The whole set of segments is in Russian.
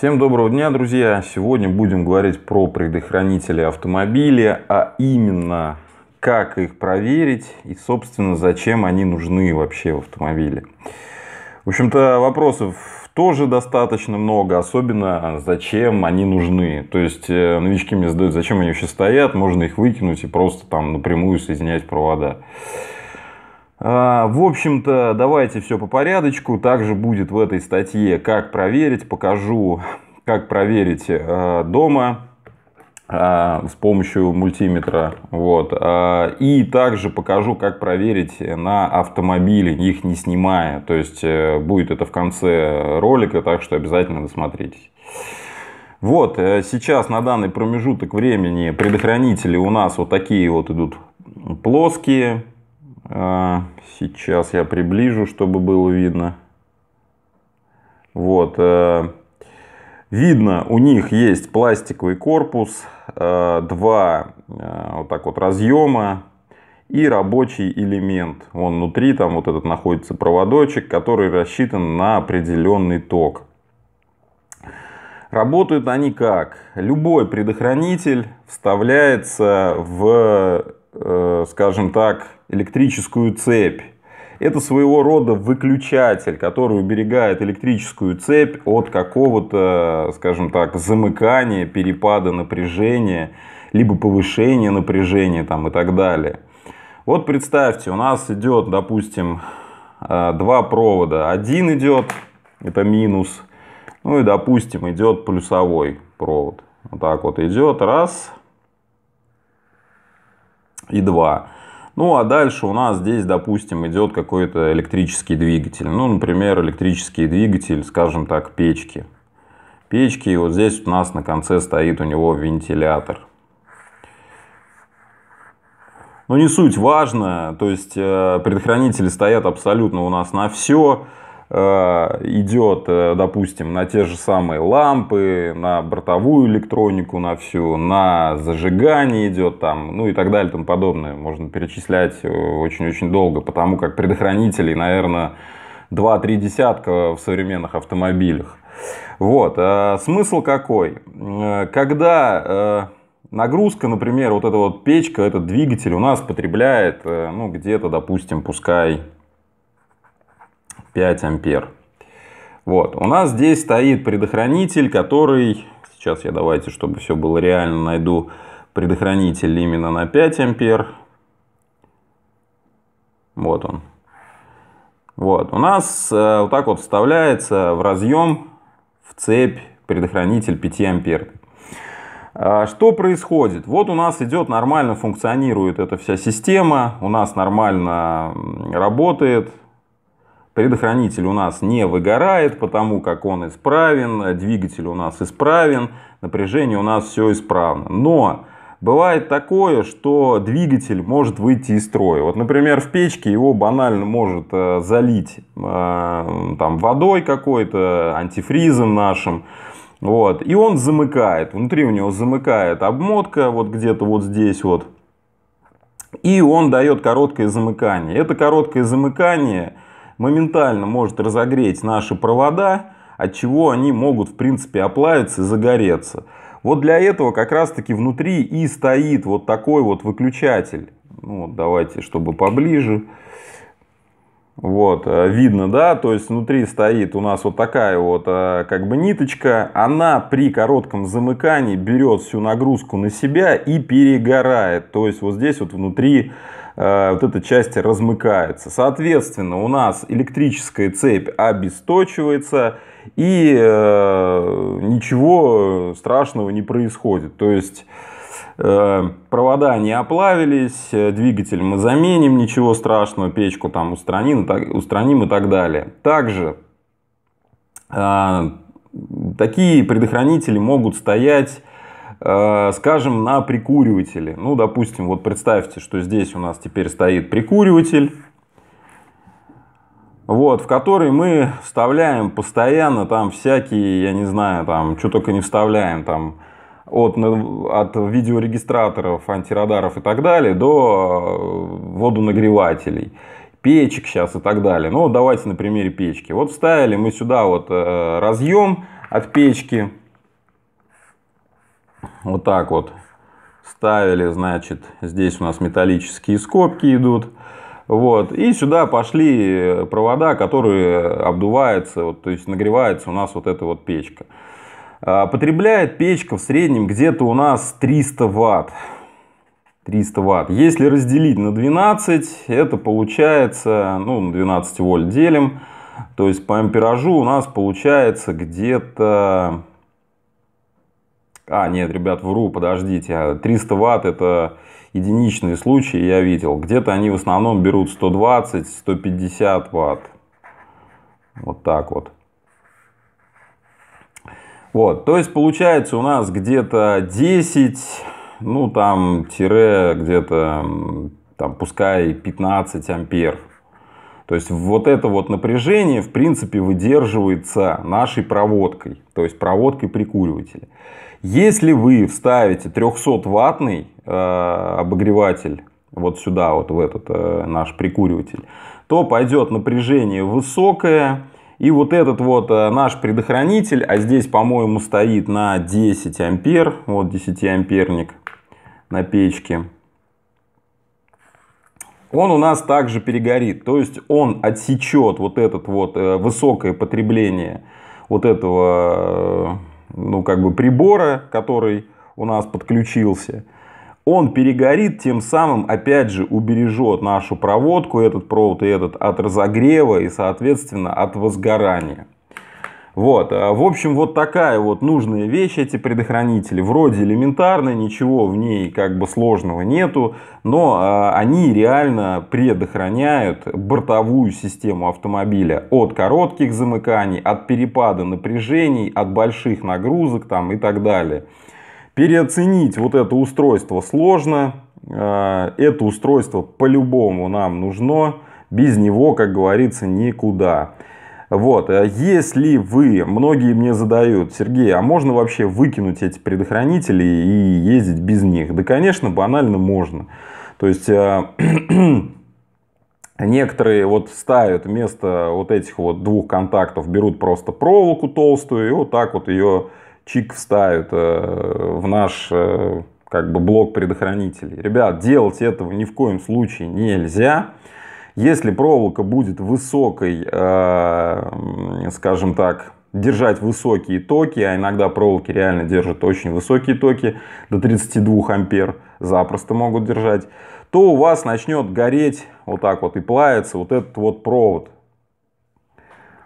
Всем доброго дня, друзья! Сегодня будем говорить про предохранители автомобиля, а именно как их проверить и, собственно, зачем они нужны вообще в автомобиле. В общем-то, вопросов тоже достаточно много, особенно зачем они нужны. То есть, э, новички мне задают, зачем они вообще стоят, можно их выкинуть и просто там напрямую соединять провода. А, в общем-то, давайте все по порядочку. Также будет в этой статье, как проверить, покажу, как проверить а, дома а, с помощью мультиметра. Вот. И также покажу, как проверить на автомобиле, их не снимая. То есть, э, будет это в конце ролика, так что обязательно досмотритесь. Вот, э, сейчас на данный промежуток времени предохранители у нас вот такие вот идут плоские. А, сейчас я приближу, чтобы было видно. Вот. Э, видно, у них есть пластиковый корпус, э, два э, вот так вот разъема и рабочий элемент. Он внутри, там вот этот находится проводочек, который рассчитан на определенный ток. Работают они как? Любой предохранитель вставляется в Э, скажем так, электрическую цепь. Это своего рода выключатель, который уберегает электрическую цепь от какого-то, скажем так, замыкания, перепада напряжения, либо повышения напряжения там, и так далее. Вот представьте, у нас идет, допустим, э, два провода. Один идет, это минус, ну и, допустим, идет плюсовой провод. Вот так вот идет, раз, и 2. Ну, а дальше у нас здесь, допустим, идет какой-то электрический двигатель. Ну, например, электрический двигатель, скажем так, печки. Печки, и вот здесь у нас на конце стоит у него вентилятор. Ну не суть важно, то есть э, предохранители стоят абсолютно у нас на все. Э, идет, э, допустим, на те же самые лампы, на бортовую электронику, на всю, на зажигание идет там, ну и так далее, тому подобное. Можно перечислять э, очень-очень долго, потому как предохранителей, наверное, 2-3 десятка в современных автомобилях. Вот, смысл какой? Когда нагрузка, например, вот эта вот печка, этот двигатель у нас потребляет, ну, где-то, допустим, пускай 5 ампер. Вот. У нас здесь стоит предохранитель, который... Сейчас я давайте, чтобы все было реально, найду предохранитель именно на 5 ампер. Вот он. Вот. У нас э, вот так вот вставляется в разъем, в цепь предохранитель 5 ампер. А, что происходит? Вот у нас идет нормально, функционирует эта вся система, у нас нормально работает, Предохранитель у нас не выгорает, потому как он исправен, двигатель у нас исправен, напряжение у нас все исправно. Но бывает такое, что двигатель может выйти из строя. Вот, например, в печке его банально может э, залить э, там, водой какой-то, антифризом нашим. Вот, и он замыкает, внутри у него замыкает обмотка, вот где-то вот здесь вот. И он дает короткое замыкание. Это короткое замыкание – моментально может разогреть наши провода, от чего они могут, в принципе, оплавиться и загореться. Вот для этого как раз-таки внутри и стоит вот такой вот выключатель. Ну, вот давайте, чтобы поближе. Вот, э, видно, да, то есть внутри стоит у нас вот такая вот э, как бы ниточка. Она при коротком замыкании берет всю нагрузку на себя и перегорает. То есть вот здесь вот внутри Э, вот эта часть размыкается. Соответственно, у нас электрическая цепь обесточивается, и э, ничего страшного не происходит. То есть э, провода не оплавились, двигатель мы заменим, ничего страшного, печку там устраним, так, устраним и так далее. Также э, такие предохранители могут стоять Э, скажем, на прикуривателе. Ну, допустим, вот представьте, что здесь у нас теперь стоит прикуриватель, вот, в который мы вставляем постоянно там всякие, я не знаю, там, что только не вставляем, там, от, от видеорегистраторов, антирадаров и так далее, до э, водонагревателей, печек сейчас и так далее. Ну, вот давайте на примере печки. Вот вставили мы сюда вот э, разъем от печки, вот так вот ставили, значит, здесь у нас металлические скобки идут. Вот. И сюда пошли э, провода, которые обдуваются, вот, то есть нагревается у нас вот эта вот печка. А, потребляет печка в среднем где-то у нас 300 ватт. 300 ватт. Если разделить на 12, это получается, ну, 12 вольт делим. То есть по амперажу у нас получается где-то а, нет, ребят, вру, подождите. 300 а ватт это единичные случаи, я видел. Где-то они в основном берут 120, 150 ватт. Вот так вот. Вот, то есть получается у нас где-то 10, ну там, тире где-то, там, пускай 15 ампер то есть вот это вот напряжение, в принципе, выдерживается нашей проводкой, то есть проводкой прикуривателя. Если вы вставите 300-ваттный э, обогреватель вот сюда, вот в этот э, наш прикуриватель, то пойдет напряжение высокое, и вот этот вот э, наш предохранитель, а здесь, по-моему, стоит на 10 ампер, вот 10 амперник на печке он у нас также перегорит. То есть он отсечет вот это вот э, высокое потребление вот этого э, ну, как бы прибора, который у нас подключился. Он перегорит, тем самым, опять же, убережет нашу проводку, этот провод и этот, от разогрева и, соответственно, от возгорания. Вот, а, в общем, вот такая вот нужная вещь, эти предохранители. Вроде элементарные, ничего в ней как бы сложного нету, но а, они реально предохраняют бортовую систему автомобиля от коротких замыканий, от перепада напряжений, от больших нагрузок там и так далее. Переоценить вот это устройство сложно, а, это устройство по-любому нам нужно, без него, как говорится, никуда. Вот, э, если вы, многие мне задают, Сергей, а можно вообще выкинуть эти предохранители и ездить без них? Да, конечно, банально можно. То есть, э, Некоторые вот ставят вместо вот этих вот двух контактов, берут просто проволоку толстую и вот так вот ее чик вставят э, в наш как бы блок предохранителей. Ребят, делать этого ни в коем случае нельзя. Если проволока будет высокой, э, скажем так, держать высокие токи, а иногда проволоки реально держат очень высокие токи, до 32 ампер запросто могут держать, то у вас начнет гореть вот так вот и плавится вот этот вот провод.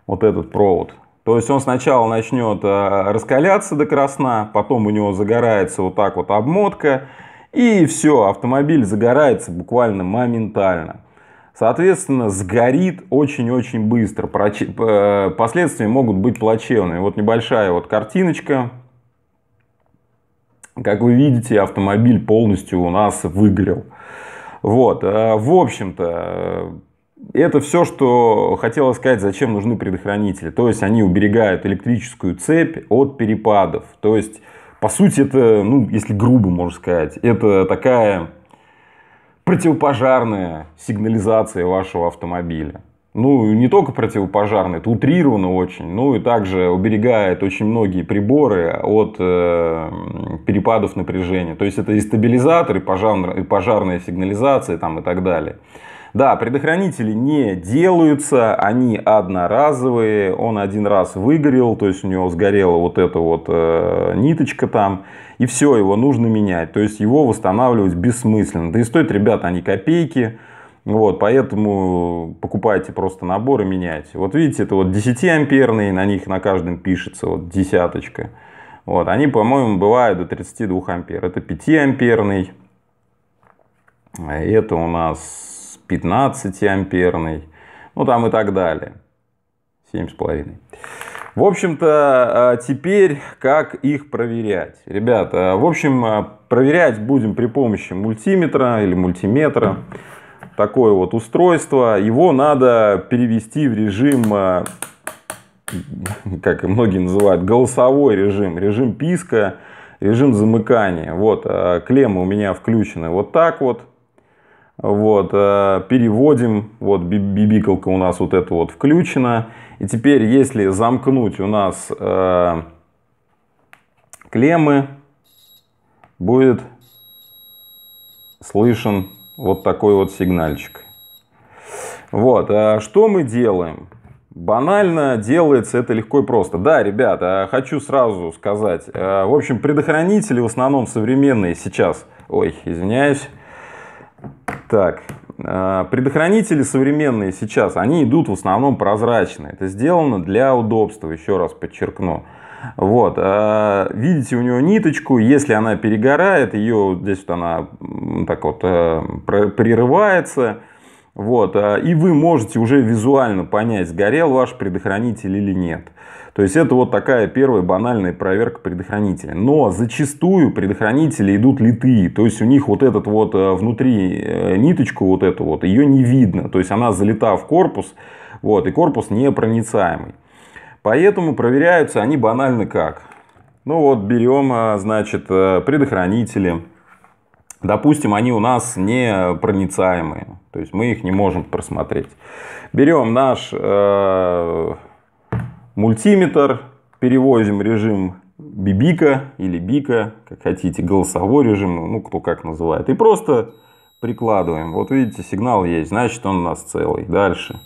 Вот этот провод. То есть он сначала начнет э, раскаляться до красна, потом у него загорается вот так вот обмотка, и все, автомобиль загорается буквально моментально. Соответственно, сгорит очень-очень быстро. Э, последствия могут быть плачевные. Вот небольшая вот картиночка. Как вы видите, автомобиль полностью у нас выгорел. Вот, э, в общем-то, э, это все, что хотела сказать, зачем нужны предохранители. То есть, они уберегают электрическую цепь от перепадов. То есть, по сути, это, ну, если грубо можно сказать, это такая противопожарная сигнализация вашего автомобиля. Ну, не только противопожарная, это утрировано очень. Ну и также уберегает очень многие приборы от э, перепадов напряжения. То есть это и стабилизаторы, и, пожар, и пожарная сигнализация там, и так далее. Да, предохранители не делаются, они одноразовые. Он один раз выгорел, то есть у него сгорела вот эта вот э, ниточка там. И все, его нужно менять. То есть его восстанавливать бессмысленно. Да и стоят, ребята, они копейки. Вот, поэтому покупайте просто набор и меняйте. Вот видите, это вот 10-амперные, на них на каждом пишется вот десяточка. Вот, они, по-моему, бывают до 32 ампер. Это 5-амперный. А это у нас 15-амперный, ну там и так далее. 7,5. В общем-то, а, теперь как их проверять? Ребята, в общем, а, проверять будем при помощи мультиметра или мультиметра. Такое вот устройство. Его надо перевести в режим, а, как и многие называют, голосовой режим. Режим писка, режим замыкания. Вот, клеммы у меня включены вот так вот. Вот, э, переводим, вот бибикалка у нас вот это вот включена. И теперь, если замкнуть у нас э, клеммы, будет слышен вот такой вот сигнальчик. Вот, а что мы делаем? Банально делается это легко и просто. Да, ребята, э, хочу сразу сказать. В общем, предохранители в основном современные сейчас. Ой, извиняюсь так, а, предохранители современные сейчас, они идут в основном прозрачные. Это сделано для удобства, еще раз подчеркну. Вот, а, видите у него ниточку, если она перегорает, ее здесь вот она так вот э, прерывается, вот, а, и вы можете уже визуально понять, сгорел ваш предохранитель или нет. То есть это вот такая первая банальная проверка предохранителя. Но зачастую предохранители идут литые. То есть у них вот этот вот э, внутри э, ниточку вот эту вот, ее не видно. То есть она залита в корпус, вот, и корпус непроницаемый. Поэтому проверяются они банально как. Ну вот берем, а, значит, э, предохранители Допустим, они у нас не проницаемые, то есть мы их не можем просмотреть. Берем наш э, мультиметр, переводим режим бибика или бика, как хотите, голосовой режим, ну кто как называет, и просто прикладываем. Вот видите, сигнал есть, значит он у нас целый. Дальше.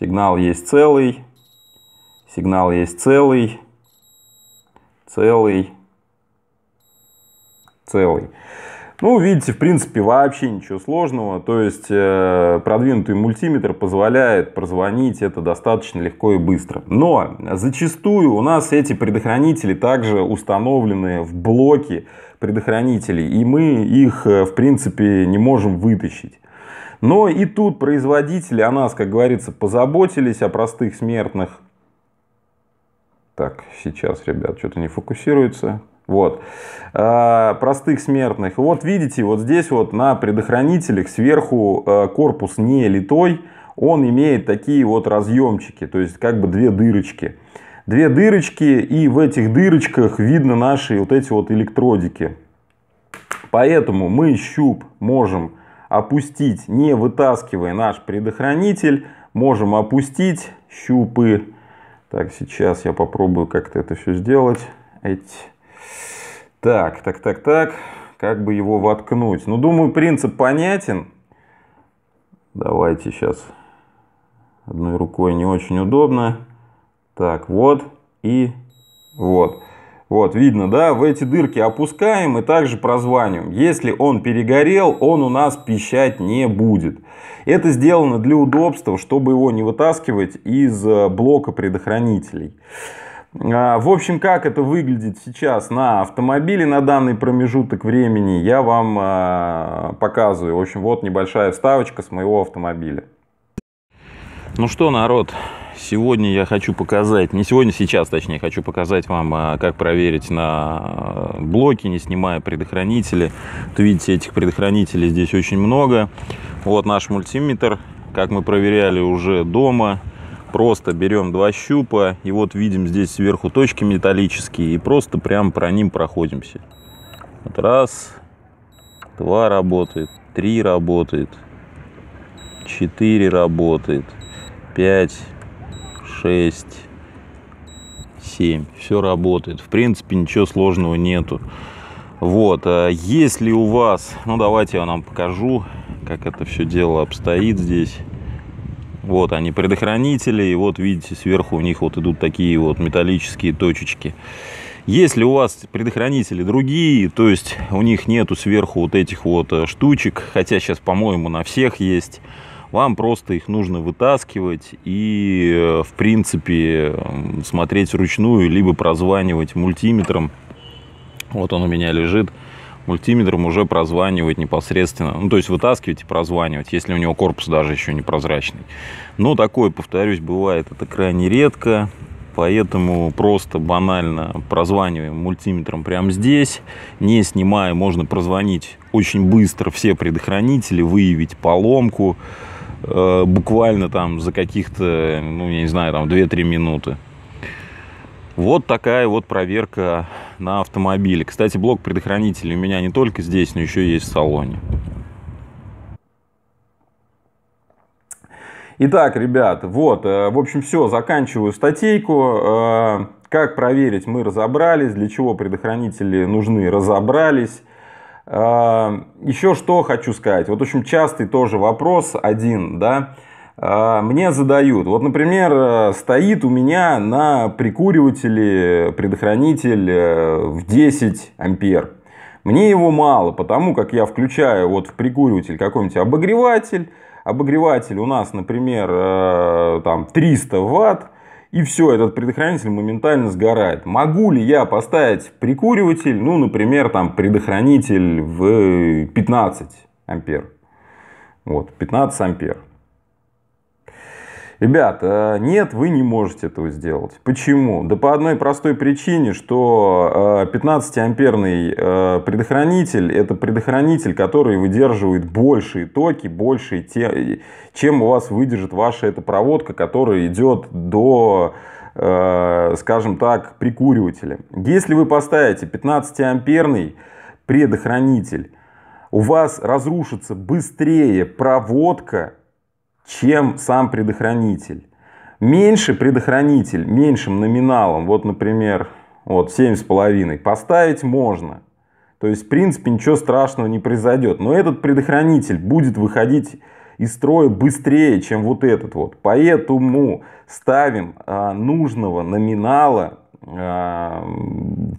Сигнал есть целый, сигнал есть целый, целый, целый. Ну, видите, в принципе, вообще ничего сложного. То есть, э, продвинутый мультиметр позволяет прозвонить это достаточно легко и быстро. Но зачастую у нас эти предохранители также установлены в блоки предохранителей, и мы их, э, в принципе, не можем вытащить. Но и тут производители о нас, как говорится, позаботились, о простых смертных. Так, сейчас, ребят, что-то не фокусируется. Вот. Э, простых смертных. Вот видите, вот здесь вот на предохранителях сверху э, корпус не литой. Он имеет такие вот разъемчики, то есть как бы две дырочки. Две дырочки, и в этих дырочках видно наши вот эти вот электродики. Поэтому мы щуп можем опустить, не вытаскивая наш предохранитель. Можем опустить щупы. Так, сейчас я попробую как-то это все сделать. Эть. Так, так, так, так. Как бы его воткнуть? Ну, думаю, принцип понятен. Давайте сейчас. Одной рукой не очень удобно. Так, вот и вот. Вот, видно, да, в эти дырки опускаем и также прозваниваем. Если он перегорел, он у нас пищать не будет. Это сделано для удобства, чтобы его не вытаскивать из э, блока предохранителей. А, в общем, как это выглядит сейчас на автомобиле на данный промежуток времени, я вам а, показываю. В общем, вот небольшая вставочка с моего автомобиля. Ну что, народ, сегодня я хочу показать, не сегодня, сейчас точнее, хочу показать вам, а, как проверить на блоке, не снимая предохранители. Вот видите, этих предохранителей здесь очень много. Вот наш мультиметр, как мы проверяли уже дома. Просто берем два щупа и вот видим здесь сверху точки металлические и просто прям про ним проходимся. Вот раз, два работает, три работает, четыре работает, пять, шесть, семь. Все работает. В принципе, ничего сложного нету. Вот, а если у вас, ну давайте я вам покажу, как это все дело обстоит здесь. Вот они предохранители, и вот видите, сверху у них вот идут такие вот металлические точечки. Если у вас предохранители другие, то есть у них нету сверху вот этих вот э, штучек, хотя сейчас, по-моему, на всех есть, вам просто их нужно вытаскивать и, э, в принципе, смотреть ручную либо прозванивать мультиметром. Вот он у меня лежит мультиметром уже прозванивать непосредственно. Ну, то есть вытаскивать и прозванивать, если у него корпус даже еще не прозрачный. Но такое, повторюсь, бывает это крайне редко. Поэтому просто банально прозваниваем мультиметром прямо здесь. Не снимая, можно прозвонить очень быстро все предохранители, выявить поломку э, буквально там за каких-то, ну, я не знаю, там 2-3 минуты. Вот такая вот проверка на автомобиле. Кстати, блок предохранителей у меня не только здесь, но еще есть в салоне. Итак, ребят, вот, э, в общем, все, заканчиваю статейку. Э, как проверить, мы разобрались, для чего предохранители нужны, разобрались. Э, еще что хочу сказать. Вот в общем, частый тоже вопрос один, да, а, мне задают. Вот, например, э, стоит у меня на прикуривателе предохранитель э, в 10 ампер. Мне его мало, потому как я включаю вот в прикуриватель какой-нибудь обогреватель. Обогреватель у нас, например, э, там 300 ватт. И все, этот предохранитель моментально сгорает. Могу ли я поставить прикуриватель, ну, например, там предохранитель в 15 ампер? Вот, 15 ампер. Ребят, а, нет, вы не можете этого сделать. Почему? Да по одной простой причине, что 15-амперный а, а, предохранитель – это предохранитель, который выдерживает большие токи, большие те, чем у вас выдержит ваша эта проводка, которая идет до скажем так, прикуривателя. Если вы поставите 15-амперный предохранитель, у вас разрушится быстрее проводка, чем сам предохранитель. Меньше предохранитель, меньшим номиналом, вот, например, вот 7,5 поставить можно. То есть, в принципе, ничего страшного не произойдет. Но этот предохранитель будет выходить из строя быстрее, чем вот этот вот. Поэтому ставим а, нужного номинала а,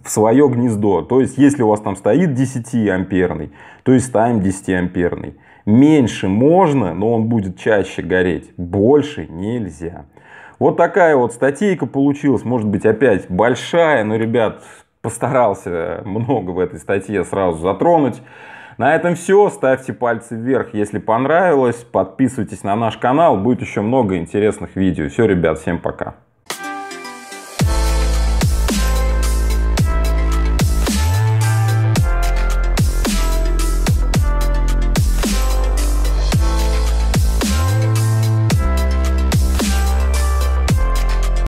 в свое гнездо. То есть, если у вас там стоит 10 амперный, то есть ставим 10 амперный. Меньше можно, но он будет чаще гореть. Больше нельзя. Вот такая вот статейка получилась. Может быть, опять большая, но, ребят, постарался много в этой статье сразу затронуть. На этом все. Ставьте пальцы вверх, если понравилось. Подписывайтесь на наш канал. Будет еще много интересных видео. Все, ребят, всем пока.